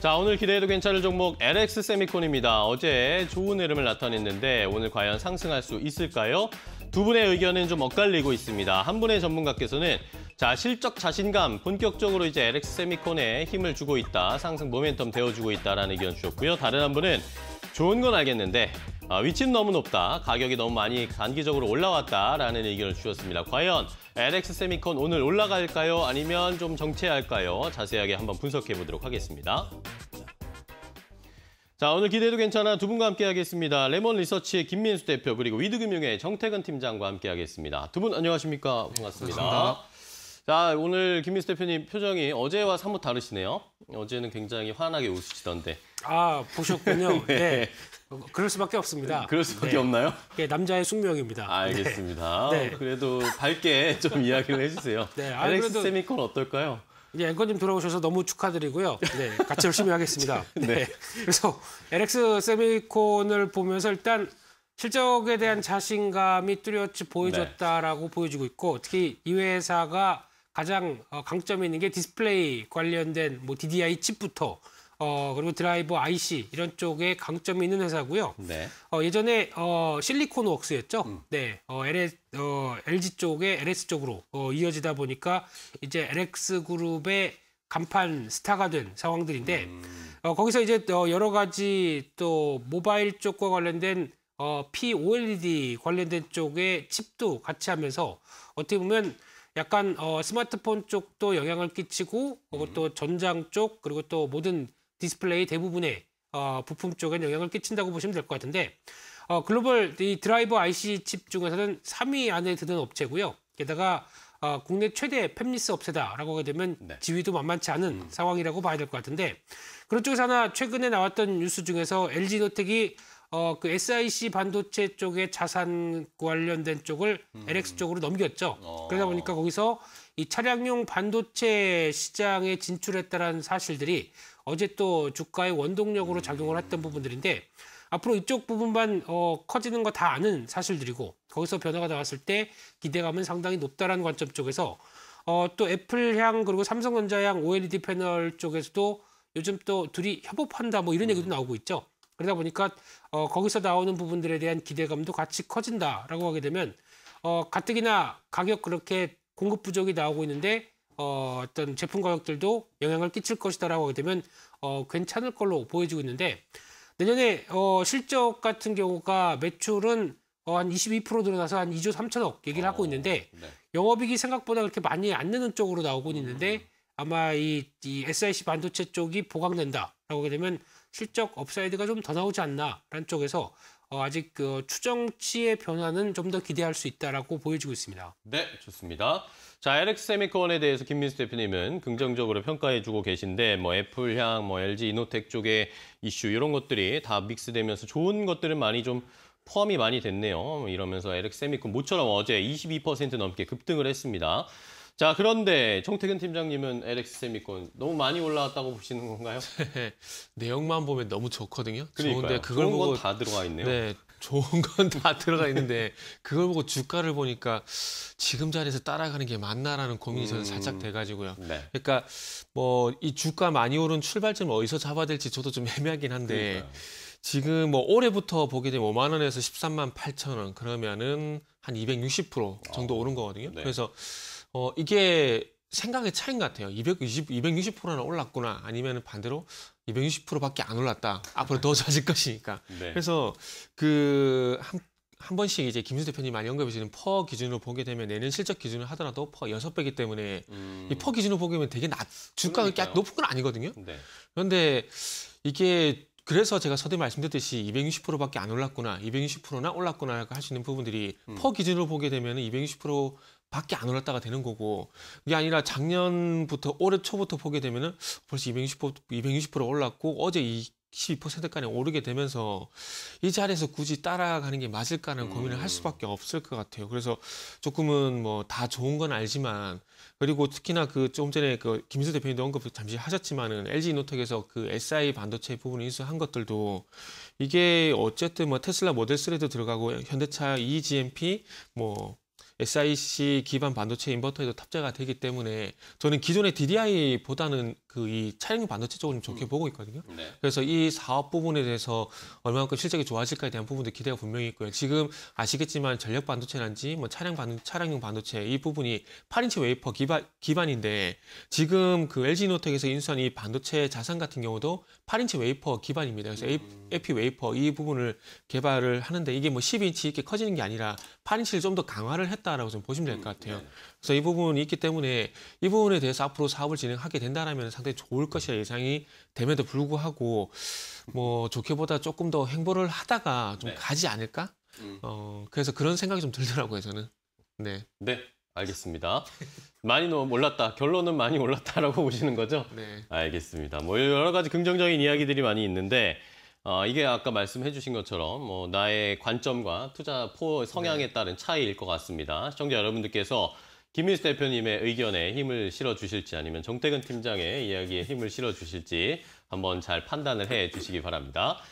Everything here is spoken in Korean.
자 오늘 기대해도 괜찮을 종목 LX 세미콘입니다. 어제 좋은 흐름을 나타냈는데 오늘 과연 상승할 수 있을까요? 두 분의 의견은 좀 엇갈리고 있습니다. 한 분의 전문가께서는 자 실적 자신감 본격적으로 이제 LX 세미콘에 힘을 주고 있다. 상승 모멘텀 되어주고 있다라는 의견 주셨고요. 다른 한 분은 좋은 건 알겠는데 아, 위치는 너무 높다, 가격이 너무 많이 단기적으로 올라왔다라는 의견을 주셨습니다. 과연 LX 세미콘 오늘 올라갈까요? 아니면 좀 정체할까요? 자세하게 한번 분석해 보도록 하겠습니다. 자 오늘 기대도 괜찮아 두 분과 함께하겠습니다. 레몬 리서치의 김민수 대표 그리고 위드금융의 정태근 팀장과 함께하겠습니다. 두 분 안녕하십니까? 반갑습니다. 반갑습니다. 자, 오늘 김민수 대표님 표정이 어제와 사뭇 다르시네요. 어제는 굉장히 환하게 웃으시던데. 아, 보셨군요. 네. 네. 그럴 수밖에 없습니다. 그럴 수밖에 네. 없나요? 예, 남자의 숙명입니다. 네. 알겠습니다. 네. 그래도 밝게 좀 이야기를 해주세요. 네, 아, LX 그래도... 세미콘 어떨까요? 이제 예, 앵커님 돌아오셔서 너무 축하드리고요. 네, 같이 열심히 하겠습니다. 네. 네. 그래서 LX 세미콘을 보면서 일단 실적에 대한 자신감이 뚜렷이 보여졌다라고 네. 보여지고 있고 특히 이 회사가 가장 어, 강점이 있는 게 디스플레이 관련된 뭐 DDI 칩부터 어, 그리고 드라이버 IC 이런 쪽에 강점이 있는 회사고요. 네. 어, 예전에 어, 실리콘 웍스였죠. 음. 네. 어, LS, 어, LG 쪽에 LS 쪽으로 어, 이어지다 보니까 이제 LX 그룹의 간판 스타가 된 상황들인데 음. 어, 거기서 이제 또 여러 가지 또 모바일 쪽과 관련된 어, POLED 관련된 쪽의 칩도 같이 하면서 어떻게 보면 약간 어, 스마트폰 쪽도 영향을 끼치고 그것도 음. 전장 쪽 그리고 또 모든 디스플레이 대부분의 어, 부품 쪽에 영향을 끼친다고 보시면 될 것 같은데 어, 글로벌 이 드라이버 IC 칩 중에서는 3위 안에 드는 업체고요. 게다가 어, 국내 최대 팹리스 업체다라고 하게 되면 네. 지위도 만만치 않은 음. 상황이라고 봐야 될 것 같은데 그런 쪽에서 하나 최근에 나왔던 뉴스 중에서 LG 노텍이 어, 그 SIC 반도체 쪽의 자산 관련된 쪽을 음. LX 쪽으로 넘겼죠. 어. 그러다 보니까 거기서 이 차량용 반도체 시장에 진출했다는 사실들이 어제 또 주가의 원동력으로 음. 작용을 했던 부분들인데 앞으로 이쪽 부분만 어, 커지는 거 다 아는 사실들이고 거기서 변화가 나왔을 때 기대감은 상당히 높다라는 관점 쪽에서 어, 또 애플향 그리고 삼성전자향 OLED 패널 쪽에서도 요즘 또 둘이 협업한다 뭐 이런 얘기도 음. 나오고 있죠. 그러다 보니까 어, 거기서 나오는 부분들에 대한 기대감도 같이 커진다라고 하게 되면 어, 가뜩이나 가격 그렇게 공급 부족이 나오고 있는데 어, 어떤 제품 가격들도 영향을 끼칠 것이다라고 하게 되면 어, 괜찮을 걸로 보여지고 있는데 내년에 어, 실적 같은 경우가 매출은 어, 한 22% 늘어나서 한 2조 3천억 얘기를 하고 어, 있는데 네. 영업이익이 생각보다 그렇게 많이 안 느는 쪽으로 나오고 음. 있는데 음. 아마 이, 이 SIC 반도체 쪽이 보강된다라고 하게 되면 실적 업사이드가 좀 더 나오지 않나라는 쪽에서 어, 아직 그 추정치의 변화는 좀 더 기대할 수 있다라고 보여지고 있습니다. 네, 좋습니다. 자, LX 세미콘에 대해서 김민수 대표님은 긍정적으로 평가해주고 계신데 뭐 애플향, 뭐 LG 이노텍 쪽의 이슈 이런 것들이 다 믹스되면서 좋은 것들은 많이 좀 포함이 많이 됐네요. 이러면서 LX 세미콘 모처럼 어제 22% 넘게 급등을 했습니다. 자 그런데 정태근 팀장님은 LX 세미콘 너무 많이 올라왔다고 보시는 건가요? 내용만 보면 너무 좋거든요. 좋은데 그걸 좋은 보다 들어가 있네요. 네, 좋은 건 다 들어가 있는데 그걸 보고 주가를 보니까 지금 자리에서 따라가는 게 맞나라는 고민이 저는 살짝 음, 돼가지고요. 네. 그러니까 뭐 이 주가 많이 오른 출발점 어디서 잡아야 될지 저도 좀 애매하긴 한데 그러니까요. 지금 뭐 올해부터 보게 되면 5만 원에서 13만 8천 원 그러면은 한 260% 정도 어, 오른 거거든요. 네. 그래서 어, 이게 생각의 차이인 것 같아요. 220, 260%나 올랐구나. 아니면 반대로 260%밖에 안 올랐다. 앞으로 더 좋아질 것이니까. 네. 그래서 그 한, 한 번씩 이제 김수 대표님 많이 언급해 주시는 퍼 기준으로 보게 되면 내년 실적 기준을 하더라도 퍼6 배기 때문에 음. 이퍼 기준으로 보게 되면 되게 낮, 주가가 꽤 높은 건 아니거든요. 네. 그런데 이게 그래서 제가 서두에 말씀드렸듯이 260%밖에 안 올랐구나, 260%나 올랐구나 할 수 있는 부분들이 음. 퍼 기준으로 보게 되면 260% 밖에 안 올랐다가 되는 거고 그게 아니라 작년부터 올해 초부터 보게 되면은 벌써 260% 260% 올랐고 어제 이 12%까지 오르게 되면서 이 자리에서 굳이 따라가는 게 맞을까는 라 음. 고민을 할 수밖에 없을 것 같아요. 그래서 조금은 뭐 다 좋은 건 알지만 그리고 특히나 그 조금 전에 그 김수 대표님도 언급 잠시 하셨지만은 LG 노텍에서 그 SI 반도체 부분 을 인수한 것들도 이게 어쨌든 뭐 테슬라 모델 3도 들어가고 현대차 EGMP 뭐 SIC 기반 반도체 인버터에도 탑재가 되기 때문에 저는 기존의 DDI보다는 그이 차량용 반도체 쪽을 좀 좋게 음. 보고 있거든요. 네. 그래서 이 사업 부분에 대해서 얼마만큼 실적이 좋아질까에 대한 부분도 기대가 분명히 있고요. 지금 아시겠지만 전력 반도체란지 뭐 차량 반 차량용 반도체 이 부분이 8인치 웨이퍼 기반 기반인데 지금 그 LG 노텍에서 인수한 이 반도체 자산 같은 경우도 8인치 웨이퍼 기반입니다. 그래서 음. AP 웨이퍼 이 부분을 개발을 하는데 이게 뭐 10인치 이렇게 커지는 게 아니라 8인치를 좀 더 강화를 했다라고 좀 보시면 될것 음, 같아요. 음. 네. 그래서 이 부분이 있기 때문에 이 부분에 대해서 앞으로 사업을 진행하게 된다라면 상당히 좋을 것이라 예상이 됨에도 불구하고 뭐 좋게보다 조금 더 행보를 하다가 좀 네. 가지 않을까? 음. 어 그래서 그런 생각이 좀 들더라고요 저는. 네. 네. 알겠습니다. 많이 너무 올랐다. 결론은 많이 올랐다라고 보시는 거죠? 네. 알겠습니다. 뭐 여러 가지 긍정적인 이야기들이 많이 있는데 어, 이게 아까 말씀해 주신 것처럼 뭐 나의 관점과 투자 포 성향에 네. 따른 차이일 것 같습니다. 시청자 여러분들께서 김민수 대표님의 의견에 힘을 실어 주실지 아니면 정태근 팀장의 이야기에 힘을 실어 주실지 한번 잘 판단을 해 주시기 바랍니다.